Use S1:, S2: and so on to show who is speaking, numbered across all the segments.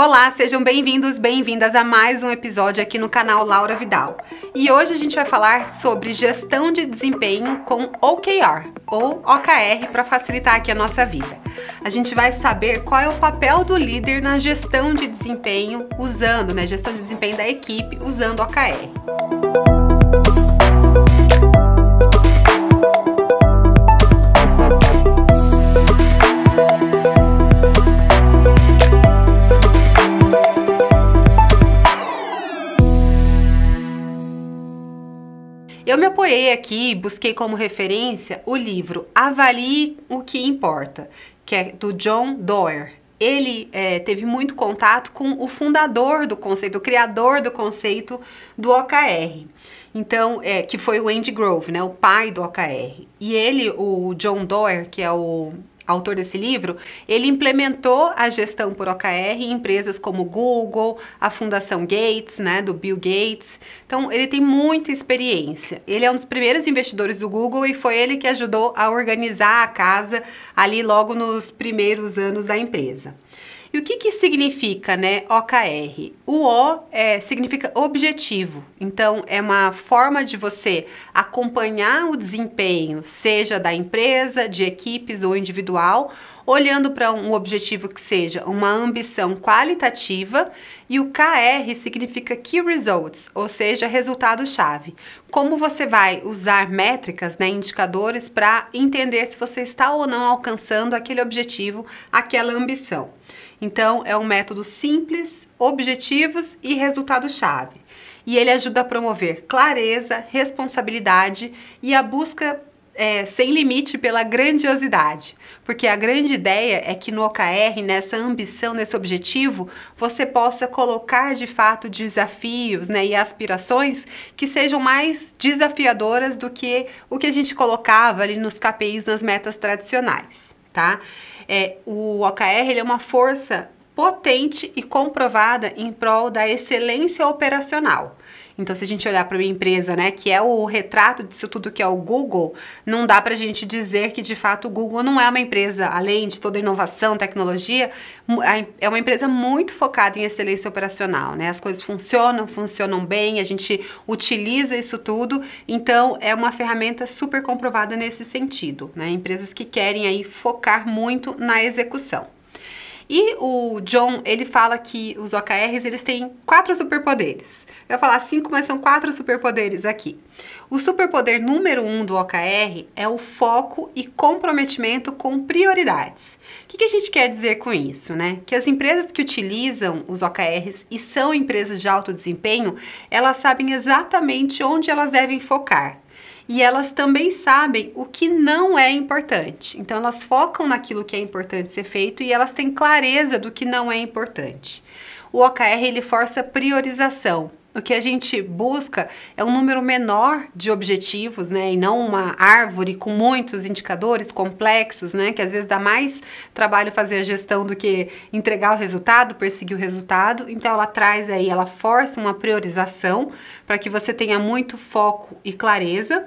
S1: Olá, sejam bem-vindos, bem-vindas a mais um episódio aqui no canal Laura Vidal. E hoje a gente vai falar sobre gestão de desempenho com OKR, ou OKR para facilitar aqui a nossa vida. A gente vai saber qual é o papel do líder na gestão de desempenho usando, né, gestão de desempenho da equipe usando OKR. Eu me apoiei aqui, busquei como referência o livro Avalie o que Importa, que é do John Doerr. Ele é, teve muito contato com o fundador do conceito, o criador do conceito do OKR. Então, é, que foi o Andy Grove, né, o pai do OKR. E ele, o John Doerr, que é o autor desse livro, ele implementou a gestão por OKR em empresas como Google, a Fundação Gates, né, do Bill Gates. Então, ele tem muita experiência. Ele é um dos primeiros investidores do Google e foi ele que ajudou a organizar a casa ali logo nos primeiros anos da empresa. E o que, que significa, né, OKR? O O é, significa objetivo. Então, é uma forma de você acompanhar o desempenho, seja da empresa, de equipes ou individual, olhando para um objetivo que seja uma ambição qualitativa, e o KR significa Key Results, ou seja, resultado-chave. Como você vai usar métricas, né, indicadores, para entender se você está ou não alcançando aquele objetivo, aquela ambição. Então, é um método simples, objetivos e resultado-chave. E ele ajuda a promover clareza, responsabilidade e a busca é, sem limite pela grandiosidade. Porque a grande ideia é que no OKR, nessa ambição, nesse objetivo, você possa colocar de fato desafios né, e aspirações que sejam mais desafiadoras do que o que a gente colocava ali nos KPIs, nas metas tradicionais. Tá? É, o OKR é uma força potente e comprovada em prol da excelência operacional. Então, se a gente olhar para uma empresa, né, que é o retrato disso tudo que é o Google, não dá para a gente dizer que de fato o Google não é uma empresa, além de toda inovação, tecnologia, é uma empresa muito focada em excelência operacional, né? As coisas funcionam, funcionam bem, a gente utiliza isso tudo, então é uma ferramenta super comprovada nesse sentido, né? Empresas que querem aí focar muito na execução. E o John, ele fala que os OKRs, eles têm quatro superpoderes. Eu ia falar cinco, mas são quatro superpoderes aqui. O superpoder número um do OKR é o foco e comprometimento com prioridades. O que, que, a gente quer dizer com isso, né? Que as empresas que utilizam os OKRs e são empresas de alto desempenho, elas sabem exatamente onde elas devem focar e elas também sabem o que não é importante. Então elas focam naquilo que é importante ser feito e elas têm clareza do que não é importante. O OKR ele força priorização. O que a gente busca é um número menor de objetivos, né, e não uma árvore com muitos indicadores complexos, né, que às vezes dá mais trabalho fazer a gestão do que entregar o resultado, perseguir o resultado. Então ela traz aí, ela força uma priorização para que você tenha muito foco e clareza.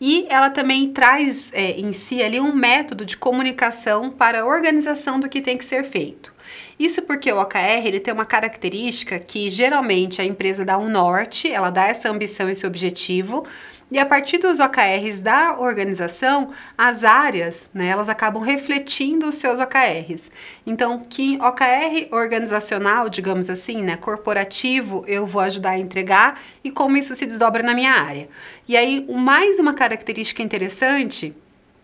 S1: E ela também traz é, em si ali um método de comunicação para a organização do que tem que ser feito. Isso porque o OKR ele tem uma característica que geralmente a empresa dá um norte, ela dá essa ambição, esse objetivo, e a partir dos OKRs da organização, as áreas, né, elas acabam refletindo os seus OKRs. Então, que OKR organizacional, digamos assim, né, corporativo, eu vou ajudar a entregar e como isso se desdobra na minha área. E aí, mais uma característica interessante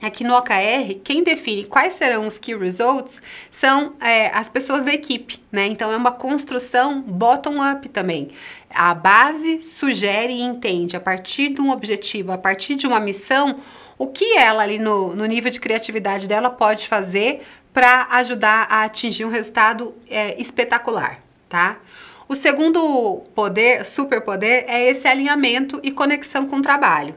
S1: Aqui é no OKR, quem define quais serão os key results são é, as pessoas da equipe, né? Então é uma construção bottom-up também. A base sugere e entende a partir de um objetivo, a partir de uma missão, o que ela ali no, no nível de criatividade dela pode fazer para ajudar a atingir um resultado é, espetacular, tá? O segundo poder, superpoder, é esse alinhamento e conexão com o trabalho.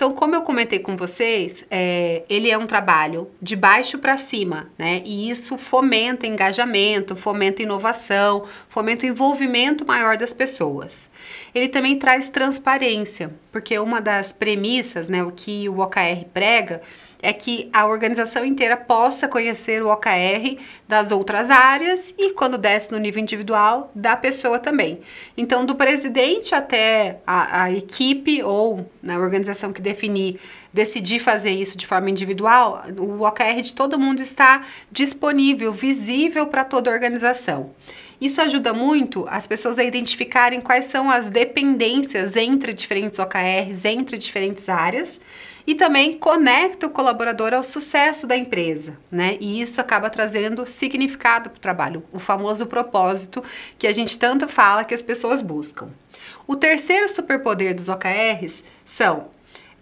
S1: Então, como eu comentei com vocês, é, ele é um trabalho de baixo para cima, né? E isso fomenta engajamento, fomenta inovação, fomenta o envolvimento maior das pessoas. Ele também traz transparência, porque uma das premissas, né, o que o OKR prega, é que a organização inteira possa conhecer o OKR das outras áreas e, quando desce no nível individual, da pessoa também. Então, do presidente até a, a equipe ou na né, organização que definir, decidir fazer isso de forma individual, o OKR de todo mundo está disponível, visível para toda a organização. Isso ajuda muito as pessoas a identificarem quais são as dependências entre diferentes OKRs, entre diferentes áreas, e também conecta o colaborador ao sucesso da empresa, né? E isso acaba trazendo significado para o trabalho, o famoso propósito que a gente tanto fala que as pessoas buscam. O terceiro superpoder dos OKRs são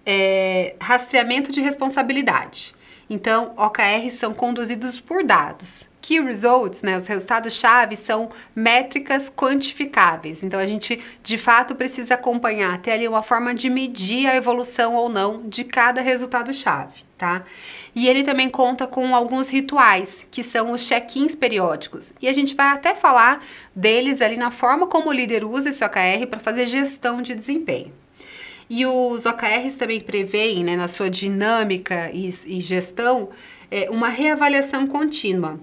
S1: é, rastreamento de responsabilidade. Então, OKRs são conduzidos por dados key results, né, os resultados-chave, são métricas quantificáveis. Então, a gente de fato precisa acompanhar, ter ali uma forma de medir a evolução ou não de cada resultado-chave. Tá? E ele também conta com alguns rituais, que são os check-ins periódicos. E a gente vai até falar deles ali na forma como o líder usa esse OKR para fazer gestão de desempenho. E os OKRs também preveem, né, na sua dinâmica e, e gestão, é, uma reavaliação contínua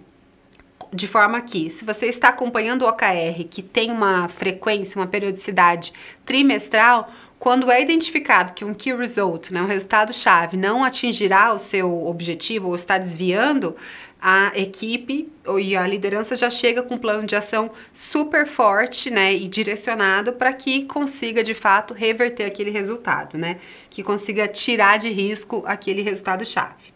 S1: de forma que, se você está acompanhando o OKR, que tem uma frequência, uma periodicidade trimestral, quando é identificado que um key result, né, um resultado-chave, não atingirá o seu objetivo ou está desviando, a equipe e a liderança já chega com um plano de ação super forte, né, e direcionado para que consiga de fato reverter aquele resultado, né, que consiga tirar de risco aquele resultado chave.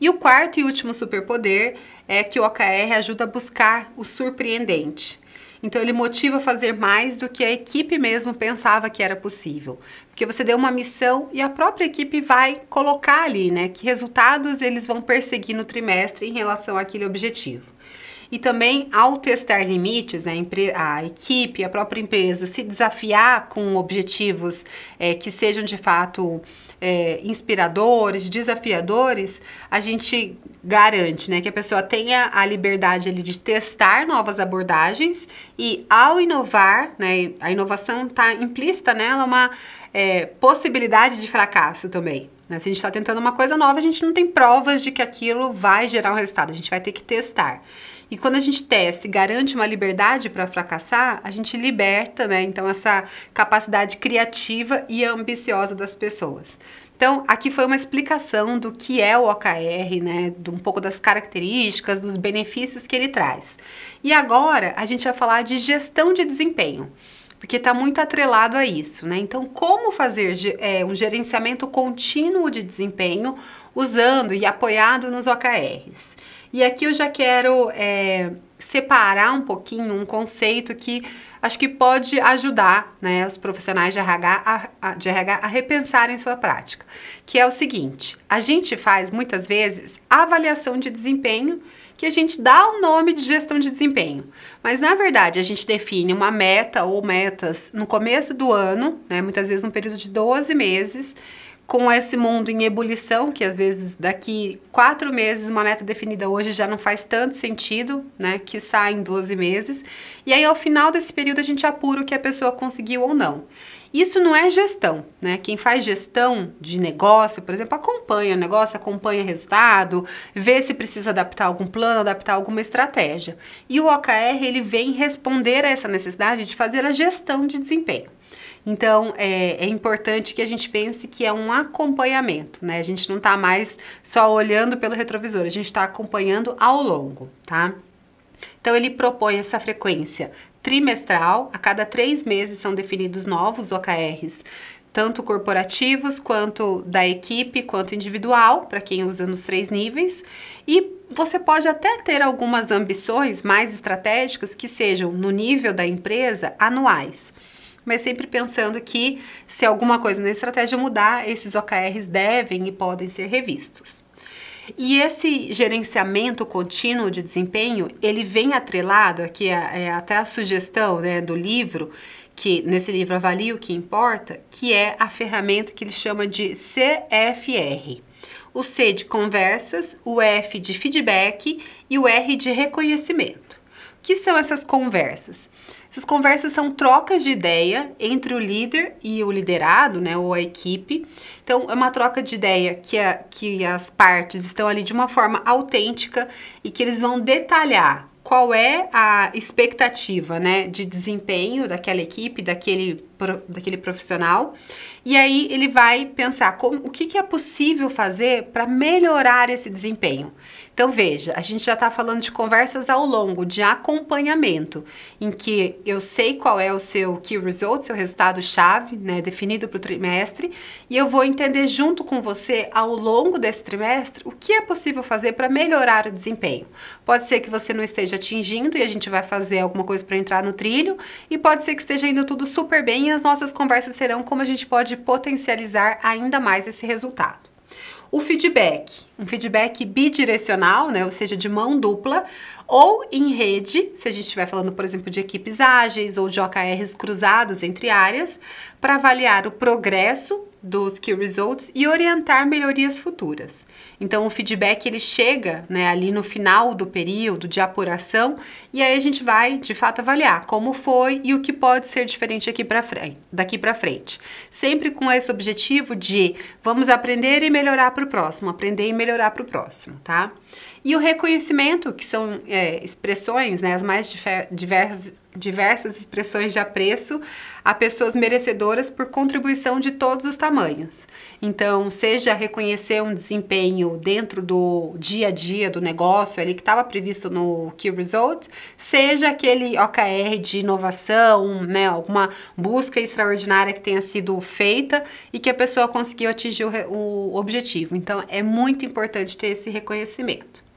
S1: E o quarto e último superpoder é que o OKR ajuda a buscar o surpreendente. Então ele motiva a fazer mais do que a equipe mesmo pensava que era possível. Porque você deu uma missão e a própria equipe vai colocar ali, né, que resultados eles vão perseguir no trimestre em relação àquele objetivo. E também, ao testar limites, né, a equipe, a própria empresa se desafiar com objetivos é, que sejam de fato é, inspiradores, desafiadores, a gente garante né, que a pessoa tenha a liberdade ali, de testar novas abordagens e, ao inovar, né, a inovação está implícita nela uma é, possibilidade de fracasso também. Né? Se a gente está tentando uma coisa nova, a gente não tem provas de que aquilo vai gerar um resultado, a gente vai ter que testar. E quando a gente testa e garante uma liberdade para fracassar, a gente liberta, né? Então, essa capacidade criativa e ambiciosa das pessoas. Então, aqui foi uma explicação do que é o OKR, né? De um pouco das características, dos benefícios que ele traz. E agora a gente vai falar de gestão de desempenho porque está muito atrelado a isso, né? Então, como fazer é, um gerenciamento contínuo de desempenho usando e apoiado nos OKRs? E aqui eu já quero é, separar um pouquinho um conceito que acho que pode ajudar né, os profissionais de RH, a, de RH a repensarem sua prática, que é o seguinte: a gente faz muitas vezes avaliação de desempenho que a gente dá o nome de gestão de desempenho, mas na verdade a gente define uma meta ou metas no começo do ano, né, muitas vezes no período de 12 meses com esse mundo em ebulição, que às vezes daqui quatro meses uma meta definida hoje já não faz tanto sentido, né? Que sai em 12 meses. E aí, ao final desse período, a gente apura o que a pessoa conseguiu ou não. Isso não é gestão, né? Quem faz gestão de negócio, por exemplo, acompanha o negócio, acompanha o resultado, vê se precisa adaptar algum plano, adaptar alguma estratégia. E o OKR, ele vem responder a essa necessidade de fazer a gestão de desempenho. Então, é, é importante que a gente pense que é um acompanhamento, né? A gente não está mais só olhando pelo retrovisor, a gente está acompanhando ao longo, tá? Então, ele propõe essa frequência trimestral, a cada três meses são definidos novos OKRs, tanto corporativos quanto da equipe, quanto individual, para quem usa nos três níveis. E você pode até ter algumas ambições mais estratégicas que sejam no nível da empresa anuais mas sempre pensando que se alguma coisa na estratégia mudar, esses OKRs devem e podem ser revistos. E esse gerenciamento contínuo de desempenho, ele vem atrelado, aqui é, é até a sugestão né, do livro, que nesse livro avalia o que importa, que é a ferramenta que ele chama de CFR. O C de conversas, o F de feedback e o R de reconhecimento. O que são essas conversas? Essas conversas são trocas de ideia entre o líder e o liderado, né, ou a equipe. Então, é uma troca de ideia que, a, que as partes estão ali de uma forma autêntica e que eles vão detalhar qual é a expectativa, né, de desempenho daquela equipe, daquele daquele profissional. E aí ele vai pensar como, o que, que é possível fazer para melhorar esse desempenho. Então veja, a gente já está falando de conversas ao longo, de acompanhamento, em que eu sei qual é o seu key result, seu resultado chave, né, definido para o trimestre, e eu vou entender junto com você ao longo desse trimestre o que é possível fazer para melhorar o desempenho. Pode ser que você não esteja atingindo e a gente vai fazer alguma coisa para entrar no trilho, e pode ser que esteja indo tudo super bem Assim as nossas conversas serão como a gente pode potencializar ainda mais esse resultado. O feedback um feedback bidirecional, né, ou seja, de mão dupla, ou em rede, se a gente estiver falando, por exemplo, de equipes ágeis ou de OKRs cruzados entre áreas, para avaliar o progresso dos key results e orientar melhorias futuras. Então o feedback ele chega, né, ali no final do período de apuração e aí a gente vai de fato avaliar como foi e o que pode ser diferente aqui para frente, daqui para frente. Sempre com esse objetivo de vamos aprender e melhorar para o próximo, aprender e melhorar melhorar para o próximo, tá? E o reconhecimento, que são é, expressões, né, as mais diversas, diversas expressões de apreço a pessoas merecedoras por contribuição de todos os tamanhos. Então, seja reconhecer um desempenho dentro do dia a dia do negócio ali que estava previsto no Key Result, seja aquele OKR de inovação, né, alguma busca extraordinária que tenha sido feita e que a pessoa conseguiu atingir o, o objetivo. Então, é muito importante ter esse reconhecimento.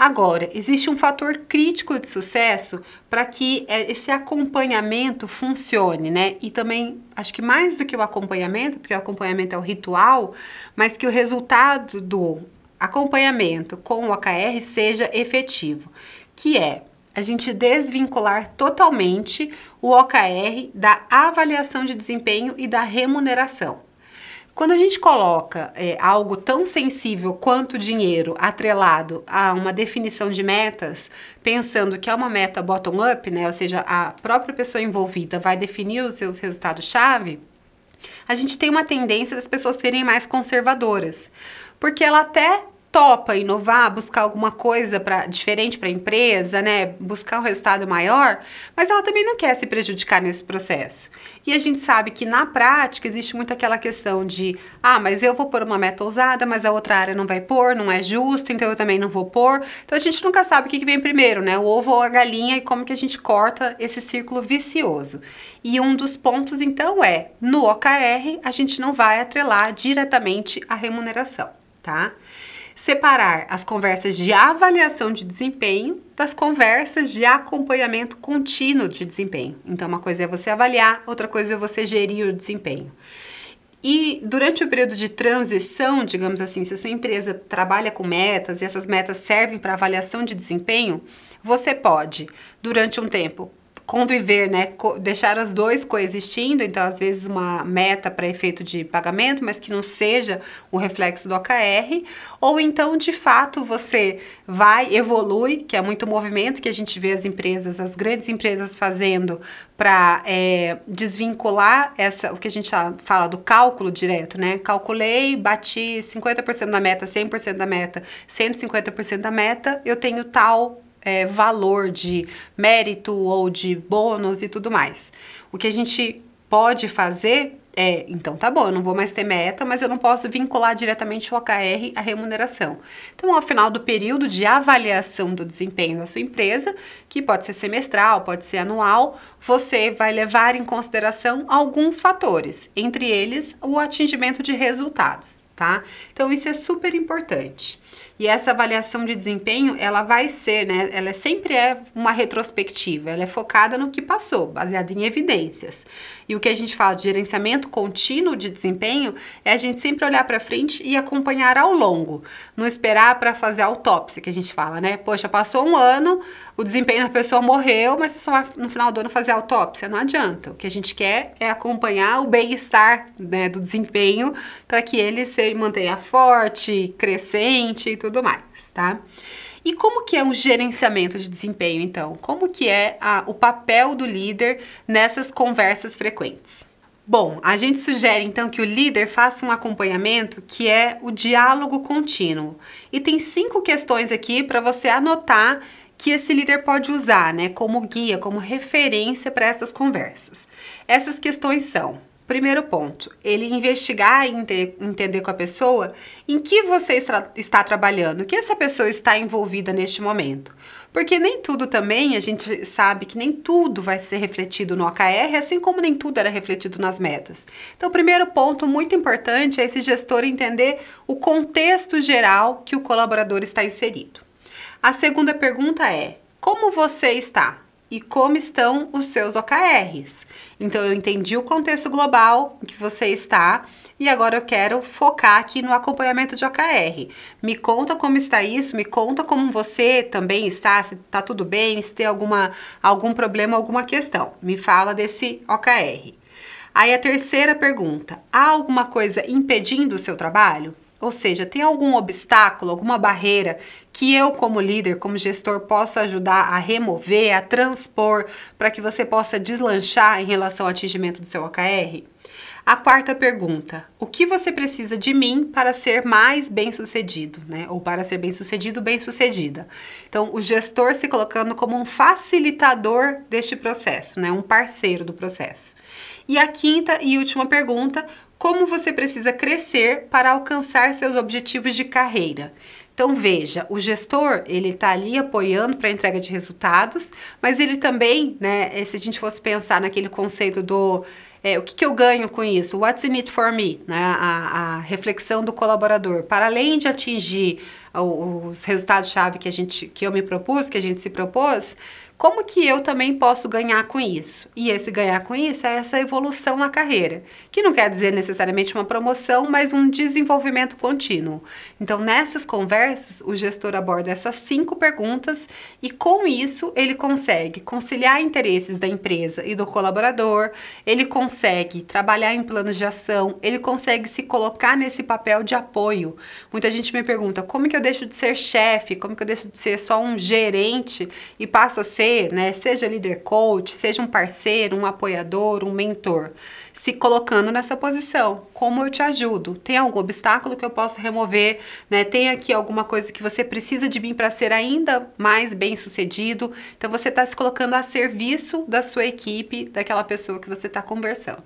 S1: Agora, existe um fator crítico de sucesso para que é, esse acompanhamento funcione, né? E também, acho que mais do que o acompanhamento, porque o acompanhamento é o ritual, mas que o resultado do acompanhamento com o OKR seja efetivo, que é a gente desvincular totalmente o OKR da avaliação de desempenho e da remuneração. Quando a gente coloca é, algo tão sensível quanto dinheiro atrelado a uma definição de metas, pensando que é uma meta bottom-up, né, ou seja, a própria pessoa envolvida vai definir os seus resultados-chave, a gente tem uma tendência das pessoas serem mais conservadoras, porque ela até topa inovar, buscar alguma coisa para diferente para a empresa, né? Buscar um resultado maior, mas ela também não quer se prejudicar nesse processo. E a gente sabe que na prática existe muito aquela questão de, ah, mas eu vou pôr uma meta ousada, mas a outra área não vai pôr, não é justo, então eu também não vou pôr. Então a gente nunca sabe o que vem primeiro, né? O ovo ou a galinha e como que a gente corta esse círculo vicioso. E um dos pontos então é, no OKR a gente não vai atrelar diretamente a remuneração, tá? separar as conversas de avaliação de desempenho das conversas de acompanhamento contínuo de desempenho. Então, uma coisa é você avaliar, outra coisa é você gerir o desempenho. E durante o período de transição, digamos assim, se a sua empresa trabalha com metas e essas metas servem para avaliação de desempenho, você pode, durante um tempo, conviver, né? Co deixar as duas coexistindo, então às vezes uma meta para efeito de pagamento, mas que não seja o reflexo do OKR, ou então de fato você vai, evolui, que é muito movimento que a gente vê as empresas, as grandes empresas fazendo para é, desvincular essa, o que a gente tá, fala do cálculo direto, né? Calculei, bati 50% da meta, 100% da meta, 150% da meta, eu tenho tal é, valor de mérito ou de bônus e tudo mais. O que a gente pode fazer é, então tá bom, eu não vou mais ter meta, mas eu não posso vincular diretamente o OKR à remuneração. Então, ao final do período de avaliação do desempenho da sua empresa, que pode ser semestral, pode ser anual, você vai levar em consideração alguns fatores, entre eles o atingimento de resultados, tá? Então, isso é super importante. E essa avaliação de desempenho, ela vai ser, né? Ela sempre é uma retrospectiva, ela é focada no que passou, baseada em evidências. E o que a gente fala de gerenciamento contínuo de desempenho é a gente sempre olhar para frente e acompanhar ao longo, não esperar para fazer autópsia, que a gente fala, né? Poxa, passou um ano, o desempenho da pessoa morreu, mas só no final do ano fazer autópsia, não adianta. O que a gente quer é acompanhar o bem-estar né, do desempenho para que ele se mantenha forte, crescente e tudo tudo mais, tá? E como que é um gerenciamento de desempenho, então? Como que é a, o papel do líder nessas conversas frequentes? Bom, a gente sugere então que o líder faça um acompanhamento que é o diálogo contínuo. E tem cinco questões aqui para você anotar que esse líder pode usar, né, como guia, como referência para essas conversas. Essas questões são: Primeiro ponto, ele investigar e entender com a pessoa em que você está trabalhando, o que essa pessoa está envolvida neste momento. Porque nem tudo também, a gente sabe que nem tudo vai ser refletido no OKR, assim como nem tudo era refletido nas metas. Então, o primeiro ponto muito importante é esse gestor entender o contexto geral que o colaborador está inserido. A segunda pergunta é: como você está? e como estão os seus OKRs. Então, eu entendi o contexto global em que você está e agora eu quero focar aqui no acompanhamento de OKR. Me conta como está isso, me conta como você também está, se está tudo bem, se tem alguma, algum problema, alguma questão. Me fala desse OKR. Aí a terceira pergunta: há alguma coisa impedindo o seu trabalho? Ou seja, tem algum obstáculo, alguma barreira que eu, como líder, como gestor, posso ajudar a remover, a transpor, para que você possa deslanchar em relação ao atingimento do seu OKR? A quarta pergunta: o que você precisa de mim para ser mais bem-sucedido, né? Ou para ser bem-sucedido, bem-sucedida. Então, o gestor se colocando como um facilitador deste processo, né? Um parceiro do processo. E a quinta e última pergunta: como você precisa crescer para alcançar seus objetivos de carreira. Então veja, o gestor ele está ali apoiando para a entrega de resultados, mas ele também, né, eh, se a gente fosse pensar naquele conceito do é, o que, que, eu ganho com isso? What's in it for me? Né? A, a, reflexão do colaborador. Para além de atingir os resultados-chave que a gente, que eu me propus, que a gente se propôs, como que eu também posso ganhar com isso? E esse ganhar com isso é essa evolução na carreira, que não quer dizer necessariamente uma promoção, mas um desenvolvimento contínuo. Então, nessas conversas, o gestor aborda essas cinco perguntas e com isso ele consegue conciliar interesses da empresa e do colaborador, ele consegue trabalhar em planos de ação, ele consegue se colocar nesse papel de apoio. Muita gente me pergunta: como que eu deixo de ser chefe? Como que eu deixo de ser só um gerente e passo a ser né, seja líder coach, seja um parceiro, um apoiador, um mentor, se colocando nessa posição. Como eu te ajudo? Tem algum obstáculo que eu posso remover? Né? Tem aqui alguma coisa que você precisa de mim para ser ainda mais bem sucedido? Então você está se colocando a serviço da sua equipe, daquela pessoa que você está conversando.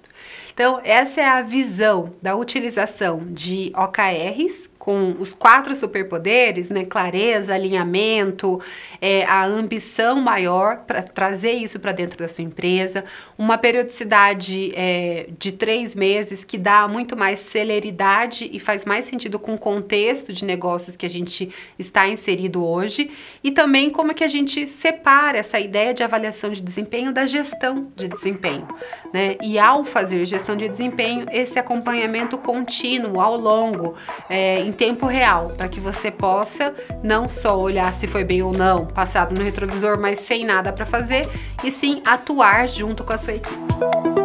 S1: Então essa é a visão da utilização de OKRs, com os quatro superpoderes, né? Clareza, alinhamento, é, a ambição maior para trazer isso para dentro da sua empresa, uma periodicidade é, de três meses que dá muito mais celeridade e faz mais sentido com o contexto de negócios que a gente está inserido hoje e também como é que a gente separa essa ideia de avaliação de desempenho da gestão de desempenho, né? E ao fazer gestão de desempenho, esse acompanhamento contínuo ao longo, é, tempo real, para que você possa não só olhar se foi bem ou não, passado no retrovisor, mas sem nada para fazer, e sim atuar junto com a sua equipe.